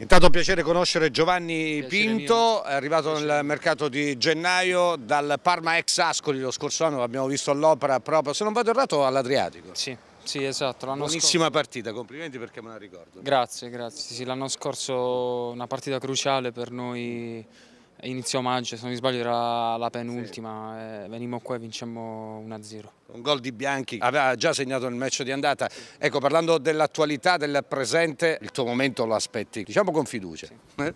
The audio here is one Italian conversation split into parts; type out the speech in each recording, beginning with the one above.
Intanto piacere conoscere Giovanni piacere Pinto, è arrivato piacere. nel mercato di gennaio dal Parma ex Ascoli, lo scorso anno l'abbiamo visto all'Opera proprio, se non vado errato all'Adriatico. Sì, sì, esatto. Buonissima scorso... partita, complimenti perché me la ricordo. Grazie, grazie. Sì, l'anno scorso una partita cruciale per noi inizio maggio, se non mi sbaglio era la penultima, sì. Eh, venimmo qua e vincemmo 1-0. Un gol di Bianchi, aveva già segnato il match di andata. Sì. Ecco, parlando dell'attualità, del presente, il tuo momento lo aspetti, diciamo con fiducia. Sì, eh?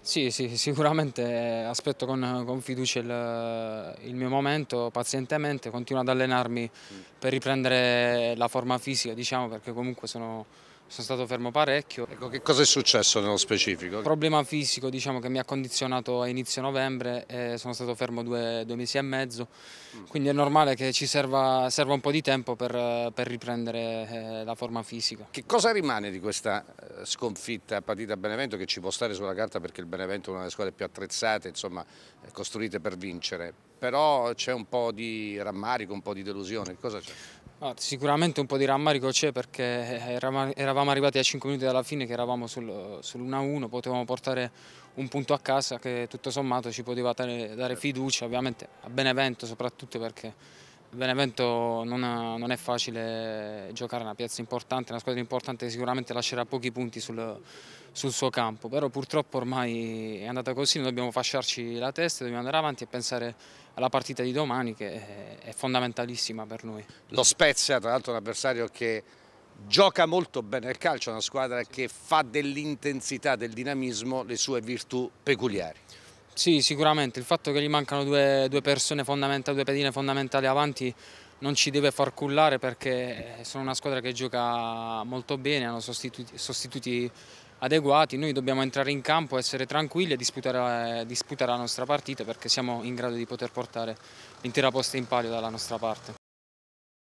sì, sì, sicuramente eh, aspetto con, con fiducia il, il, mio momento, pazientemente, continuo ad allenarmi mm. per riprendere la forma fisica, diciamo, perché comunque sono sono stato fermo parecchio. Ecco, che cosa è successo nello specifico? Problema fisico diciamo, che mi ha condizionato a inizio novembre, eh, sono stato fermo due, due, mesi e mezzo, mm. quindi è normale che ci serva, serva un po' di tempo per, per riprendere eh, la forma fisica. Che cosa rimane di questa eh, sconfitta partita a Benevento che ci può stare sulla carta perché il Benevento è una delle squadre più attrezzate, insomma, costruite per vincere, però c'è un po' di rammarico, un po' di delusione, cosa c'è? Ah, sicuramente un po' di rammarico c'è perché eh, eravamo arrivati a 5 minuti dalla fine che eravamo sul, sull'1-1, potevamo portare un punto a casa che tutto sommato ci poteva dare certo. fiducia, ovviamente a Benevento soprattutto perché Benevento non, non, è facile giocare, una piazza importante, una squadra importante che sicuramente lascerà pochi punti sul, sul, suo campo, però purtroppo ormai è andata così, noi dobbiamo fasciarci la testa, dobbiamo andare avanti e pensare alla partita di domani che è, è fondamentalissima per noi. Lo Spezia tra l'altro è un avversario che gioca molto bene al calcio, una squadra che fa dell'intensità, del dinamismo le sue virtù peculiari. Sì, sicuramente. Il fatto che gli mancano due, due persone fondamentali, due pedine fondamentali avanti non ci deve far cullare perché eh, sono una squadra che gioca molto bene, hanno sostituti, sostituti adeguati. Noi dobbiamo entrare in campo, essere tranquilli e disputare, eh, disputare la nostra partita perché siamo in grado di poter portare l'intera posta in palio dalla nostra parte.